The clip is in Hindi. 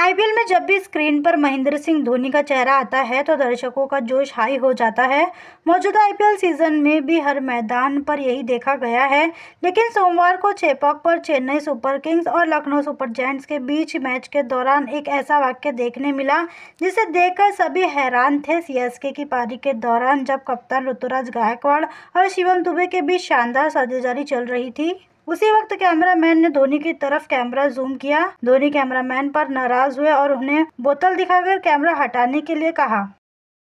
आईपीएल में जब भी स्क्रीन पर महेंद्र सिंह धोनी का चेहरा आता है तो दर्शकों का जोश हाई हो जाता है मौजूदा आईपीएल सीजन में भी हर मैदान पर यही देखा गया है लेकिन सोमवार को चेपक पर चेन्नई सुपर किंग्स और लखनऊ सुपर जैंट्स के बीच मैच के दौरान एक ऐसा वाक्य देखने मिला जिसे देखकर सभी हैरान थे सीएसके की पारी के दौरान जब कप्तान ऋतुराज गायकवाड़ और शिवम दुबे के बीच शानदार साझेदारी चल रही थी उसी वक्त कैमरामैन ने धोनी की तरफ कैमरा जूम किया धोनी कैमरामैन पर नाराज हुए और उन्हें बोतल दिखाकर कैमरा हटाने के लिए कहा